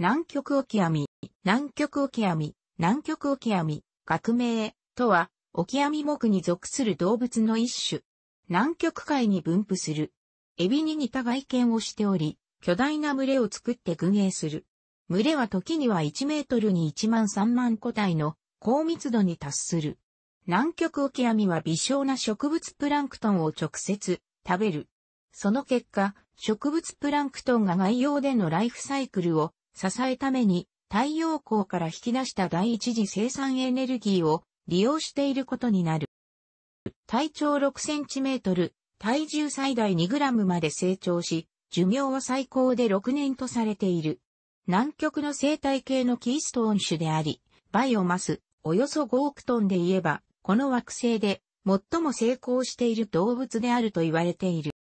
南極オキアミ、南極オキアミ、南極オキアミ、学名とは、オキアミ目に属する動物の一種。南極海に分布する。エビに似た外見をしており、巨大な群れを作って群営する。群れは時には1メートルに1万3万個体の高密度に達する。南極オキアミは微小な植物プランクトンを直接食べる。その結果、植物プランクトンが外洋でのライフサイクルを支えために太陽光から引き出した第一次生産エネルギーを利用していることになる。体長6センチメートル、体重最大2グラムまで成長し、寿命は最高で6年とされている。南極の生態系のキーストーン種であり、バイオマス、およそ5億トンで言えば、この惑星で最も成功している動物であると言われている。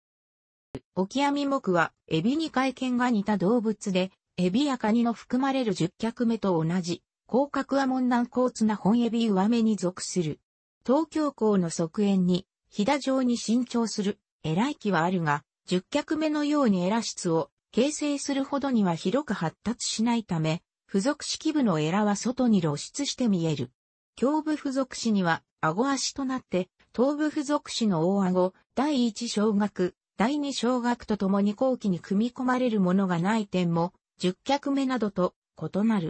オキアミクはエビに外見が似た動物で、エビやカニの含まれる10脚目と同じ、甲殻は門南高津な本エビ上目に属する。東京港の側縁に、飛騨状に伸長する、エライはあるが、10脚目のようにエラ質を形成するほどには広く発達しないため、付属式部のエラは外に露出して見える。胸部付属詞には、顎足となって、頭部付属詞の大顎、第一小学、第二小学とともに後期に組み込まれるものがない点も10脚目などと異なる。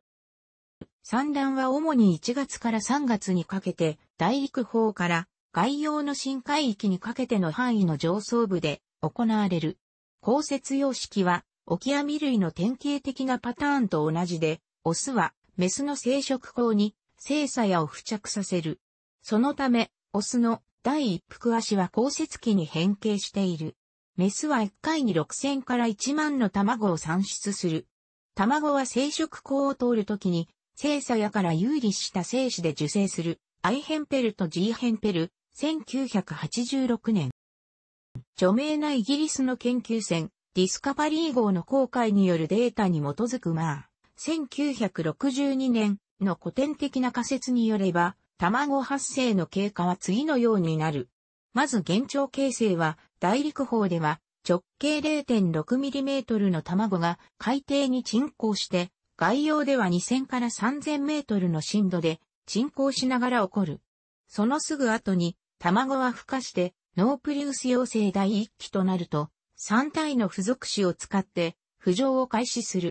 産卵は主に1月から3月にかけて、大陸方から外洋の深海域にかけての範囲の上層部で行われる。降雪様式は、オキアミ類の典型的なパターンと同じで、オスはメスの生殖口に精査やを付着させる。そのため、オスの第一腹足は降雪期に変形している。メスは1回に6000から1万の卵を産出する。卵は生殖孔を通るときに、精査やから有利した精子で受精する、アイヘンペルとジーヘンペル、1986年。著名なイギリスの研究船、ディスカパリー号の航海によるデータに基づくまあ、1962年の古典的な仮説によれば、卵発生の経過は次のようになる。まず現状形成は、大陸法では、直径 0.6mm の卵が海底に沈降して、外洋では2000から3000メートルの深度で沈降しながら起こる。そのすぐ後に卵は孵化してノープリウス陽性第1期となると3体の付属紙を使って浮上を開始する。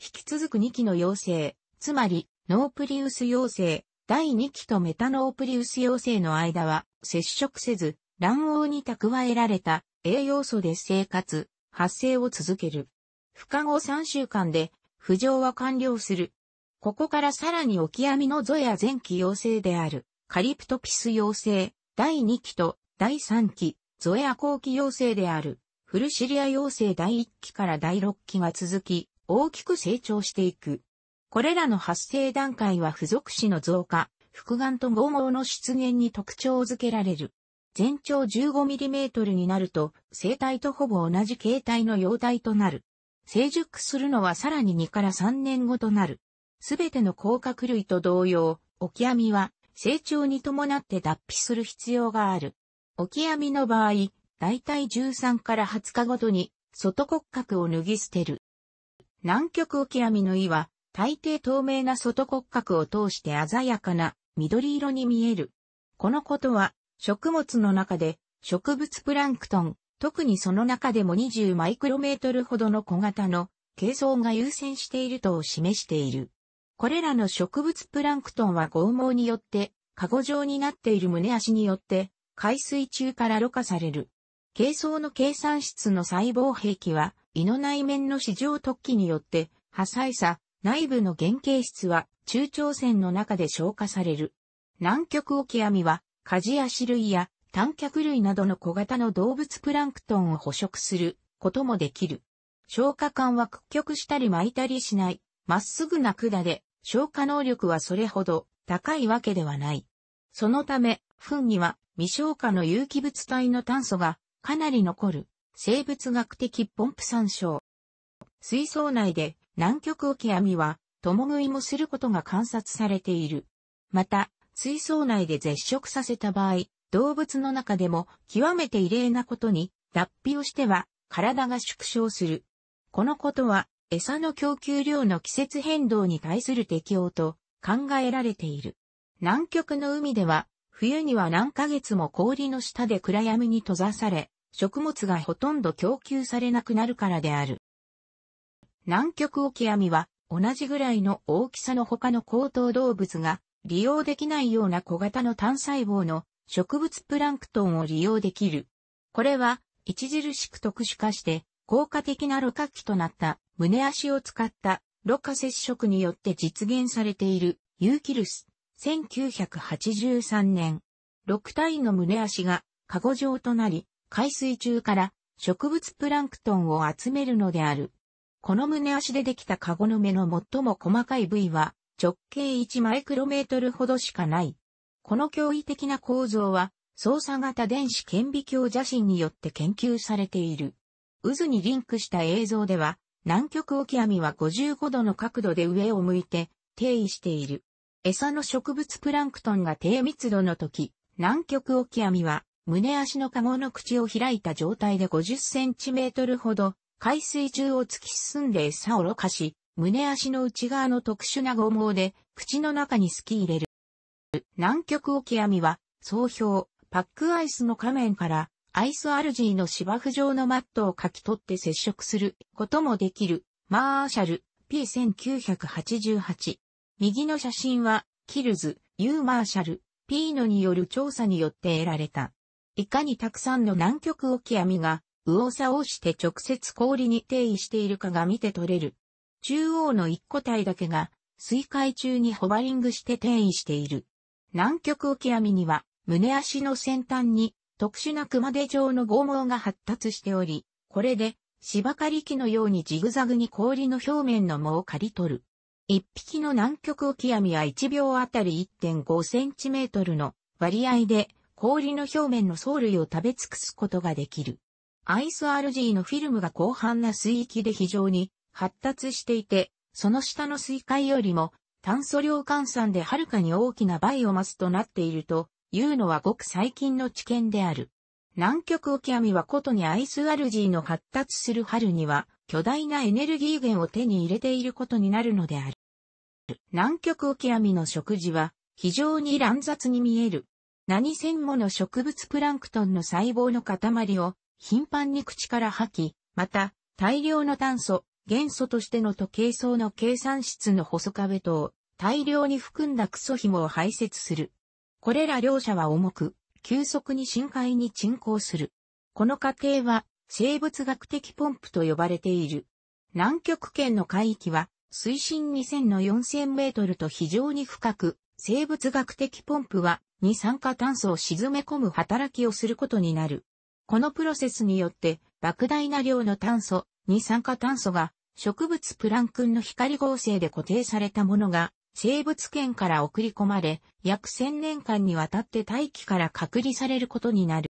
引き続く2期の陽性、つまりノープリウス陽性、第2期とメタノープリウス陽性の間は接触せず卵黄に蓄えられた栄養素で生活、発生を続ける。孵化後3週間で、浮上は完了する。ここからさらにオキアミノゾや前期陽性である、カリプトピス陽性、第2期と第3期、ゾエア後期陽性である、フルシリア陽性第1期から第6期が続き、大きく成長していく。これらの発生段階は付属子の増加、複眼と合合の出現に特徴づけられる。全長 15mm になると、生体とほぼ同じ形態の容体となる。成熟するのはさらに2から3年後となる。すべての甲殻類と同様、オキアミは成長に伴って脱皮する必要がある。オキアミの場合、だいたい13から20日ごとに外骨格を脱ぎ捨てる。南極オキアミの胃は、大抵透明な外骨格を通して鮮やかな緑色に見える。このことは食物の中で植物プランクトン、特にその中でも20マイクロメートルほどの小型の形相が優先しているとを示している。これらの植物プランクトンは剛毛によって、カゴ状になっている胸足によって、海水中からろ過される。形相の計算室の細胞兵器は、胃の内面の市場突起によって、破砕さ、内部の原型質は中長線の中で消化される。南極オキアミはカジアシ類や単脚類などの小型の動物プランクトンを捕食することもできる。消化管は屈曲したり巻いたりしない、まっすぐな管で、消化能力はそれほど高いわけではない。そのため、糞には未消化の有機物体の炭素がかなり残る生物学的ポンプ参照。水槽内で南極沖網アは共食いもすることが観察されている。また、水槽内で絶食させた場合、動物の中でも極めて異例なことに脱皮をしては体が縮小する。このことは餌の供給量の季節変動に対する適応と考えられている。南極の海では冬には何ヶ月も氷の下で暗闇に閉ざされ、食物がほとんど供給されなくなるからである。南極オキアミは同じぐらいの大きさの他の高等動物が利用できないような小型の単細胞の植物プランクトンを利用できる。これは、著しく特殊化して、効果的な露過器となった胸足を使った露過接触によって実現されているユーキルス。1983年、6体の胸足がカゴ状となり、海水中から植物プランクトンを集めるのである。この胸足でできたカゴの目の最も細かい部位は、直径1マイクロメートルほどしかない。この驚異的な構造は、操作型電子顕微鏡写真によって研究されている。渦にリンクした映像では、南極オキアミは55度の角度で上を向いて、定位している。餌の植物プランクトンが低密度の時、南極オキアミは、胸足のカゴの口を開いた状態で50センチメートルほど、海水中を突き進んで餌をろ過し、胸足の内側の特殊な剛毛で、口の中に隙き入れる。南極オキアミは、総評、パックアイスの仮面から、アイスアルジーの芝生状のマットをかき取って接触することもできる、マーシャル P1988。右の写真は、キルズ、ユーマーシャル P のによる調査によって得られた。いかにたくさんの南極オキアミが、右往左往して直接氷に定位しているかが見て取れる。中央の一個体だけが、水海中にホバリングして転移している。南極オキアミには、胸足の先端に特殊な熊手状の剛毛が発達しており、これで芝刈り機のようにジグザグに氷の表面の藻を刈り取る。一匹の南極オキアミは1秒あたり1.5センチメートルの割合で氷の表面の藻類を食べ尽くすことができる。アイスアルジーのフィルムが広範な水域で非常に発達していて、その下の水塊よりも炭素量換算ではるかに大きなバイオマスとなっているというのはごく最近の知見である。南極オキアミはことにアイスアルジーの発達する春には巨大なエネルギー源を手に入れていることになるのである。南極オキアミの食事は非常に乱雑に見える。何千もの植物プランクトンの細胞の塊を頻繁に口から吐き、また大量の炭素、元素としての時計層の計算室の細壁とを大量に含んだクソ紐を排泄する。これら両者は重く、急速に深海に沈降する。この過程は生物学的ポンプと呼ばれている。南極圏の海域は水深2000の4000メートルと非常に深く、生物学的ポンプは二酸化炭素を沈め込む働きをすることになる。このプロセスによって莫大な量の炭素、二酸化炭素が植物プランクンの光合成で固定されたものが生物圏から送り込まれ、約千年間にわたって大気から隔離されることになる。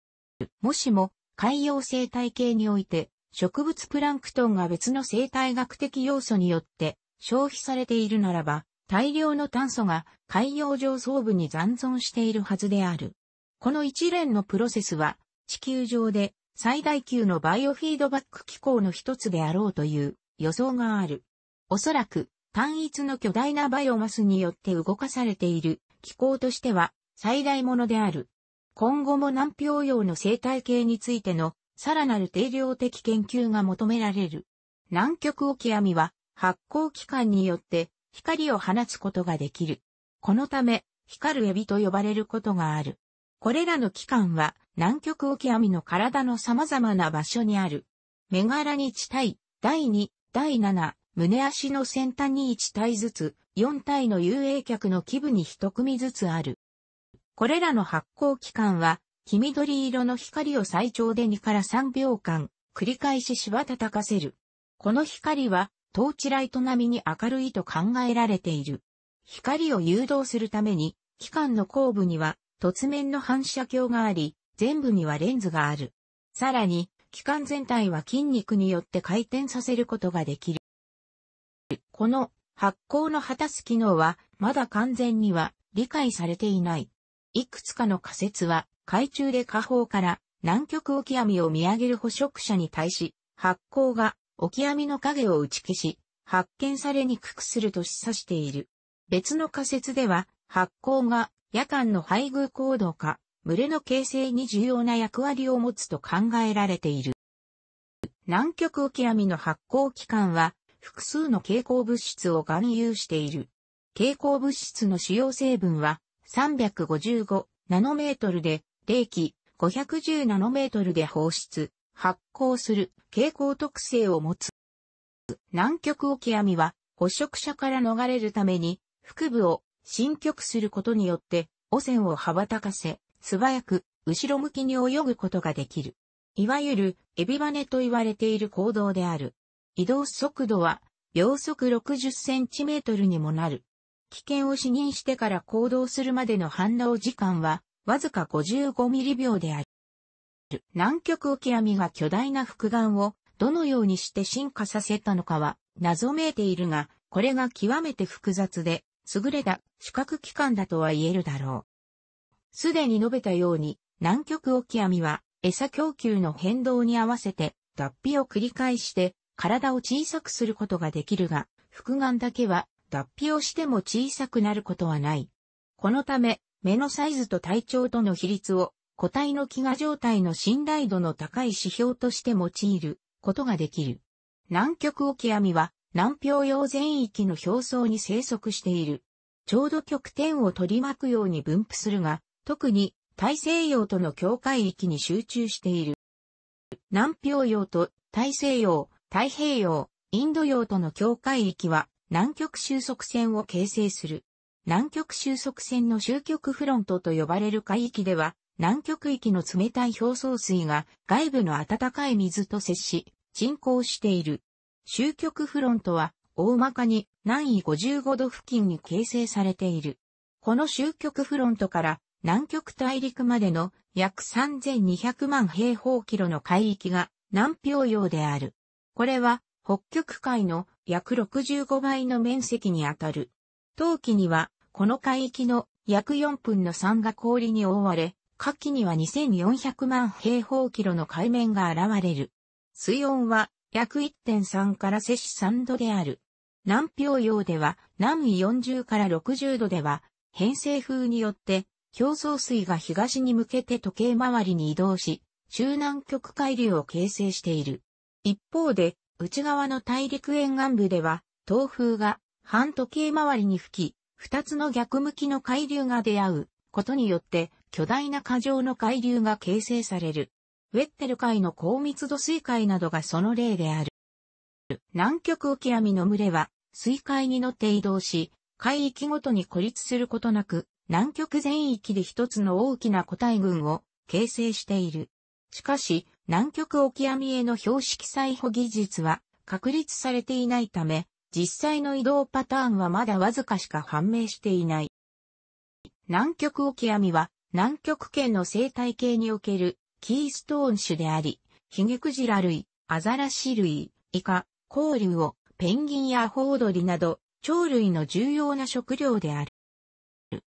もしも海洋生態系において植物プランクトンが別の生態学的要素によって消費されているならば、大量の炭素が海洋上層部に残存しているはずである。この一連のプロセスは地球上で最大級のバイオフィードバック機構の一つであろうという予想がある。おそらく単一の巨大なバイオマスによって動かされている機構としては最大ものである。今後も南漂洋の生態系についてのさらなる定量的研究が求められる。南極オキアミは発光器官によって光を放つことができる。このため光るエビと呼ばれることがある。これらの器官は南極沖網の体の様々な場所にある。メガラに地帯、第2、第7、胸足の先端に1体ずつ、4体の遊泳客の基部に1組ずつある。これらの発光器官は、黄緑色の光を最長で2から3秒間、繰り返ししたたかせる。この光は、トーチライト並みに明るいと考えられている。光を誘導するために、器官の後部には突面の反射鏡があり、全部にはレンズがある。さらに、器官全体は筋肉によって回転させることができる。この発光の果たす機能は、まだ完全には理解されていない。いくつかの仮説は、海中で下方から南極オキアミを見上げる捕食者に対し、発光がオキアミの影を打ち消し、発見されにくくすると示唆している。別の仮説では、発酵が夜間の配偶行動か、群れの形成に重要な役割を持つと考えられている。南極オアミの発酵期間は、複数の蛍光物質を含有している。蛍光物質の主要成分は、355ナノメートルで、冷気510ナノメートルで放出、発酵する蛍光特性を持つ。南極オキアミは、捕食者から逃れるために、腹部を新曲することによって、汚染を羽ばたかせ、素早く、後ろ向きに泳ぐことができる。いわゆる、エビバネと言われている行動である。移動速度は、秒速6 0トルにもなる。危険を視認してから行動するまでの反応時間は、わずか55ミリ秒である。南極オ網が巨大な複眼を、どのようにして進化させたのかは、謎めいているが、これが極めて複雑で、優れた視覚機関だとは言えるだろう。すでに述べたように、南極オキアミは餌供給の変動に合わせて脱皮を繰り返して体を小さくすることができるが、複眼だけは脱皮をしても小さくなることはない。このため、目のサイズと体調との比率を個体の飢餓状態の信頼度の高い指標として用いることができる。南極オキアミは南氷洋全域の表層に生息している。ちょうど極点を取り巻くように分布するが、特に大西洋との境界域に集中している。南氷洋と大西洋、太平洋、インド洋との境界域は南極収束線を形成する。南極収束線の終局フロントと呼ばれる海域では、南極域の冷たい表層水が外部の暖かい水と接し、沈降している。終局フロントは、大まかに南緯55度付近に形成されている。この終局フロントから南極大陸までの約3200万平方キロの海域が南氷洋である。これは北極海の約65倍の面積にあたる。冬季にはこの海域の約4分の3が氷に覆われ、夏季には2400万平方キロの海面が現れる。水温は約1.3から摂氏3度である。南氷洋では南緯40から60度では偏西風によって表層水が東に向けて時計回りに移動し、中南極海流を形成している。一方で、内側の大陸沿岸部では、東風が反時計回りに吹き、二つの逆向きの海流が出会うことによって巨大な過剰の海流が形成される。ウェッテル海の高密度水海などがその例である。南極オキアミの群れは、水海に乗って移動し、海域ごとに孤立することなく、南極全域で一つの大きな個体群を形成している。しかし、南極オキアミへの標識採捕技術は確立されていないため、実際の移動パターンはまだわずかしか判明していない。南極オキアミは、南極圏の生態系におけるキーストーン種であり、ヒゲクジラ類、アザラシ類、イカ、コウリュウペンギンやホウドリなど、鳥類の重要な食料である。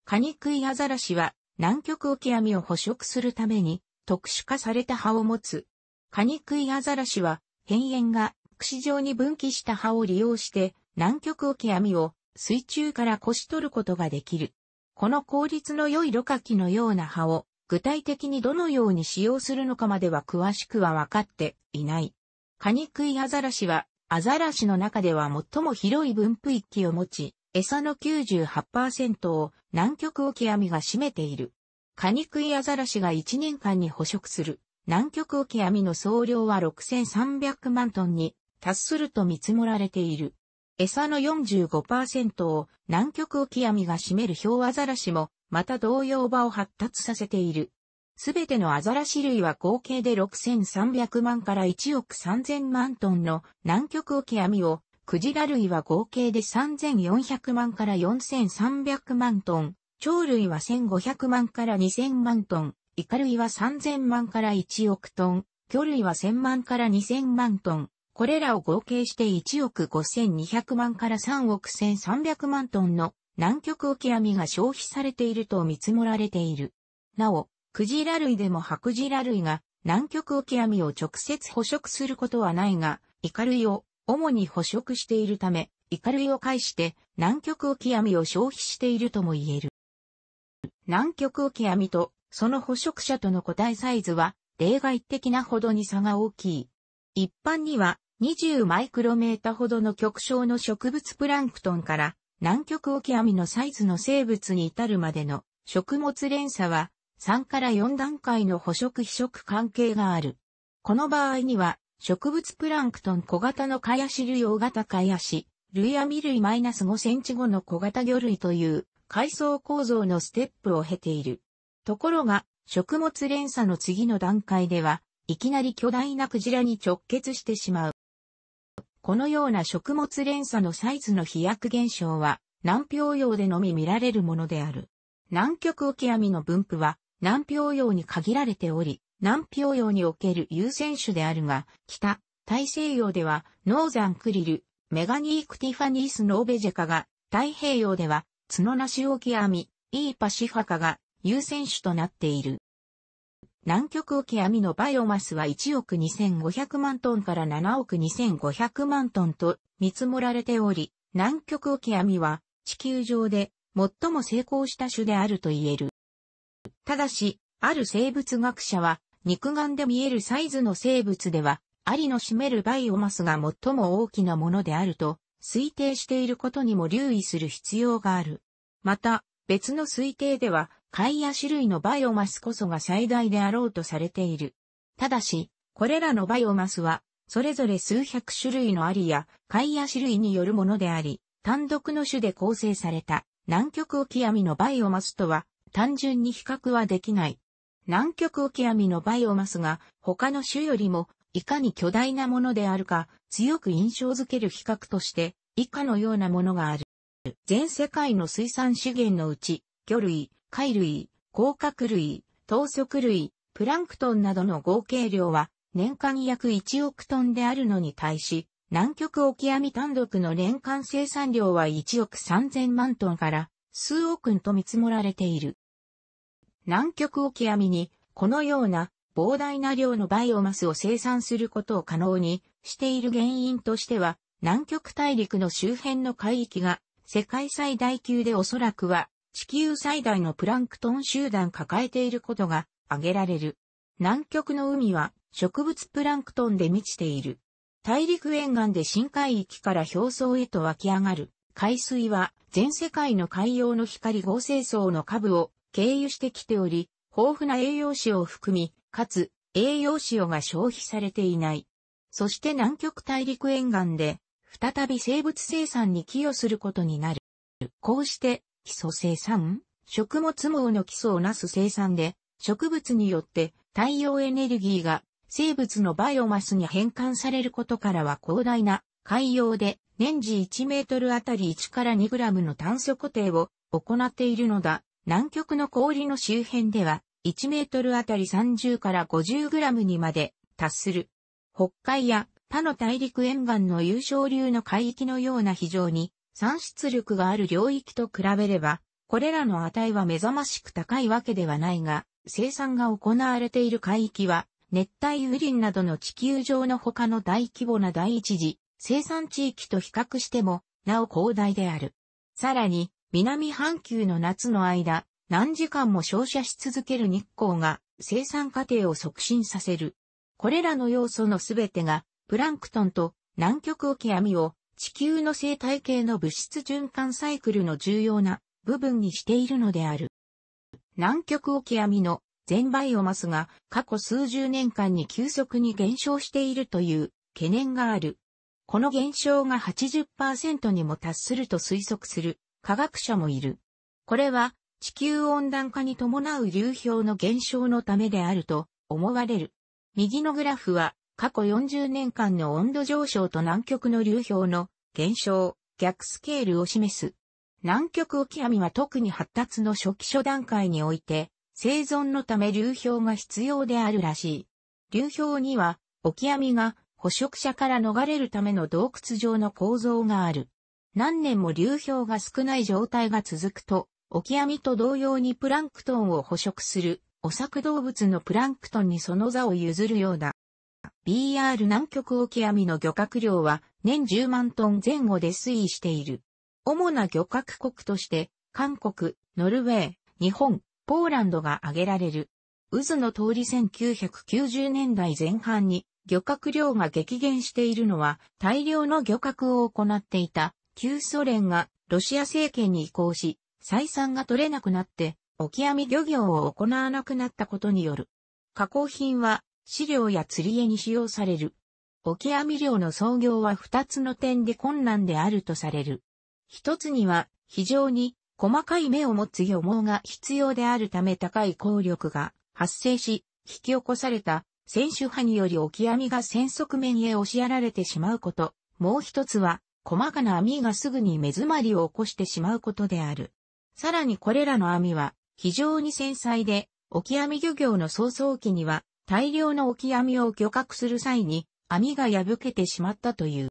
カニクイアザラシは、南極オキアミを捕食するために、特殊化された歯を持つ。カニクイアザラシは、変炎が、串状に分岐した歯を利用して、南極オキアミを水中からこし取ることができる。この効率の良いろ過器のような歯を具体的にどのように使用するのかまでは詳しくは分かっていない。カニクイアザラシは、アザラシの中では最も広い分布域を持ち、餌の98%を南極オアミが占めている。カニクイアザラシが1年間に捕食する南極オアミの総量は6300万トンに達すると見積もられている。餌の45%を南極オアミが占める氷アザラシもまた同様場を発達させている。すべてのアザラシ類は合計で6300万から1億3000万トンの南極沖網を、クジラ類は合計で3400万から4300万トン、鳥類は1500万から2000万トン、イカ類は3000万から1億トン、魚類は1000万から2000万トン、これらを合計して1億5200万から3億1300万トンの南極オキアミが消費されていると見積もられている。なお、クジラ類でもハクジラ類が南極オキアミを直接捕食することはないが、イカ類を主に捕食しているため、イカ類を介して南極オキアミを消費しているとも言える。南極オキアミとその捕食者との個体サイズは例外的なほどに差が大きい。一般には20マイクロメータほどの極小の植物プランクトンから南極オキアミのサイズの生物に至るまでの食物連鎖は3から4段階の捕食非食関係がある。この場合には植物プランクトン小型のカヤシ類大型カヤシ、類アミ類 -5 センチ後の小型魚類という階層構造のステップを経ている。ところが食物連鎖の次の段階では、いきなり巨大なクジラに直結してしまう。このような食物連鎖のサイズの飛躍現象は、南氷洋でのみ見られるものである。南極オキアミの分布は、南氷洋に限られており、南氷洋における優先種であるが、北、大西洋では、ノーザンクリル、メガニークティファニースノーベジェカが、太平洋では、角なしオキアミ、イーパシファカが優先種となっている。南極沖網のバイオマスは1億2500万トンから7億2500万トンと見積もられており、南極沖網は地球上で最も成功した種であると言える。ただし、ある生物学者は肉眼で見えるサイズの生物では、アリの占めるバイオマスが最も大きなものであると推定していることにも留意する必要がある。また、別の推定では、貝や種類のバイオマスこそが最大であろうとされている。ただし、これらのバイオマスは、それぞれ数百種類のアリや貝や種類によるものであり、単独の種で構成された南極オキアミのバイオマスとは単純に比較はできない。南極オキアミのバイオマスが他の種よりもいかに巨大なものであるか強く印象づける比較として以下のようなものがある。全世界の水産資源のうち魚類、貝類、甲殻類、糖足類、プランクトンなどの合計量は年間約1億トンであるのに対し、南極沖網単独の年間生産量は1億3000万トンから数億トンと見積もられている。南極沖網にこのような膨大な量のバイオマスを生産することを可能にしている原因としては、南極大陸の周辺の海域が世界最大級でおそらくは地球最大のプランクトン集団抱えていることが挙げられる。南極の海は植物プランクトンで満ちている。大陸沿岸で深海域から表層へと湧き上がる。海水は全世界の海洋の光合成層の下部を経由してきており、豊富な栄養士を含み、かつ栄養塩が消費されていない。そして南極大陸沿岸で再び生物生産に寄与することになる。こうして基礎生産食物網の基礎をなす生産で、植物によって太陽エネルギーが生物のバイオマスに変換されることからは広大な海洋で年次1メートルあたり1から2グラムの炭素固定を行っているのだ。南極の氷の周辺では1メートルあたり30から50グラムにまで達する。北海や他の大陸沿岸の有少流の海域のような非常に産出力がある領域と比べれば、これらの値は目覚ましく高いわけではないが、生産が行われている海域は、熱帯雨林などの地球上の他の大規模な第一次生産地域と比較しても、なお広大である。さらに、南半球の夏の間、何時間も照射し続ける日光が生産過程を促進させる。これらの要素のすべてが、プランクトンと南極沖網を地球の生態系の物質循環サイクルの重要な部分にしているのである。南極沖網の全バイオマスが過去数十年間に急速に減少しているという懸念がある。この減少が80%にも達すると推測する科学者もいる。これは地球温暖化に伴う流氷の減少のためであると思われる。右のグラフは過去40年間の温度上昇と南極の流氷の減少、逆スケールを示す。南極オキアミは特に発達の初期初段階において、生存のため流氷が必要であるらしい。流氷には、オキアミが捕食者から逃れるための洞窟状の構造がある。何年も流氷が少ない状態が続くと、オキアミと同様にプランクトンを捕食する、お作動物のプランクトンにその座を譲るようだ。BR 南極沖網の漁獲量は年10万トン前後で推移している。主な漁獲国として、韓国、ノルウェー、日本、ポーランドが挙げられる。渦の通り1990年代前半に漁獲量が激減しているのは大量の漁獲を行っていた旧ソ連がロシア政権に移行し、採算が取れなくなって、沖網漁業を行わなくなったことによる。加工品は飼料や釣り絵に使用される。沖網漁の操業は二つの点で困難であるとされる。一つには非常に細かい目を持つ漁網が必要であるため高い効力が発生し、引き起こされた選手派により沖網が船側面へ押しやられてしまうこと。もう一つは細かな網がすぐに目詰まりを起こしてしまうことである。さらにこれらの網は非常に繊細で、沖網漁業の早々期には大量の置き網を漁獲する際に網が破けてしまったという。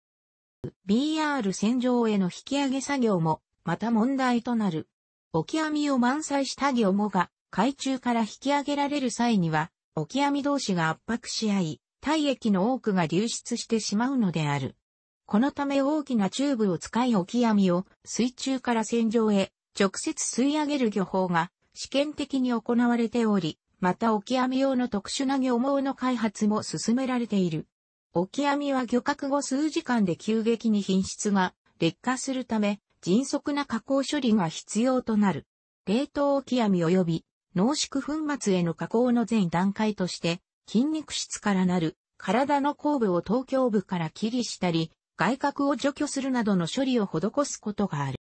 BR 戦場への引き上げ作業もまた問題となる。置き網を満載した漁もが海中から引き上げられる際には置き網同士が圧迫し合い、体液の多くが流出してしまうのである。このため大きなチューブを使い置き網を水中から戦場へ直接吸い上げる漁法が試験的に行われており、またオキアミ用の特殊な漁網の開発も進められている。オキアミは漁獲後数時間で急激に品質が劣化するため、迅速な加工処理が必要となる。冷凍オキアミ及び濃縮粉末への加工の全段階として、筋肉質からなる体の後部を頭胸部から切りしたり、外角を除去するなどの処理を施すことがある。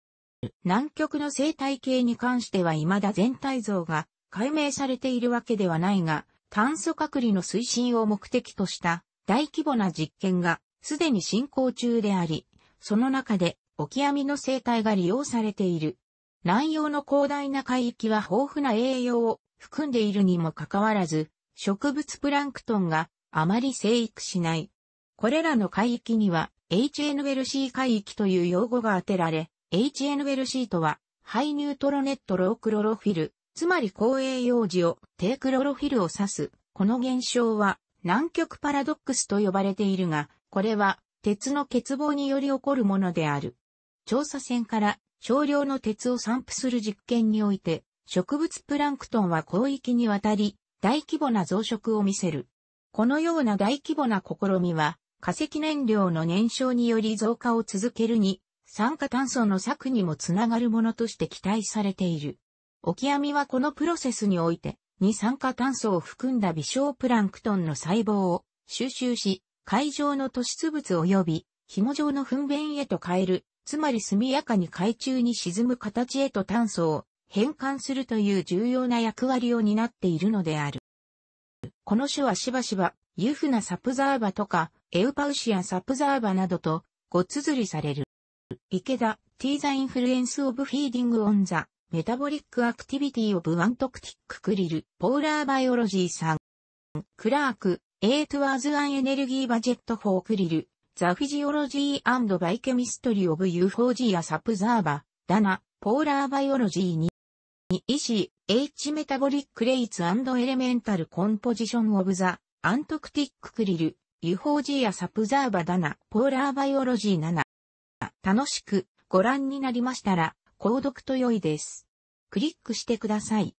南極の生態系に関しては未だ全体像が解明されているわけではないが、炭素隔離の推進を目的とした大規模な実験がすでに進行中であり、その中でオキアミの生態が利用されている。南洋の広大な海域は豊富な栄養を含んでいるにもかかわらず、植物プランクトンがあまり生育しない。これらの海域には HNLC 海域という用語が当てられ、HNLC とは、ハイニュートロネットロークロロフィル、つまり公営用事を低クロロフィルを指す。この現象は南極パラドックスと呼ばれているが、これは鉄の欠乏により起こるものである。調査船から少量の鉄を散布する実験において、植物プランクトンは広域にわたり大規模な増殖を見せる。このような大規模な試みは、化石燃料の燃焼により増加を続けるに、酸化炭素の策にもつながるものとして期待されている。オキアミはこのプロセスにおいて、二酸化炭素を含んだ微小プランクトンの細胞を収集し、海上の突出物及び、紐状の糞便へと変える、つまり速やかに海中に沈む形へと炭素を変換するという重要な役割を担っているのである。この種はしばしば、ユフナサプザーバとか、エウパウシアサプザーバなどと、ごつづりされる。池田、ティーザインフルエンスオブフィーディングオンザ、メタボリックアクティビティオブアントクティッククリル、ポーラーバイオロジーさん。クラーク、エイトワーズアンエネルギーバジェットフォークリル、ザフィジオロジーバイケミストリーオブユーフォージーアサプザーバ、ダナ、ポーラーバイオロジーに、医師、H メタボリックレイツエレメンタルコンポジションオブザ、アントクティッククリル、ユーフォージーアサプザーバダナ、ポーラーバイオロジー7。楽しくご覧になりましたら、購読と良いです。クリックしてください。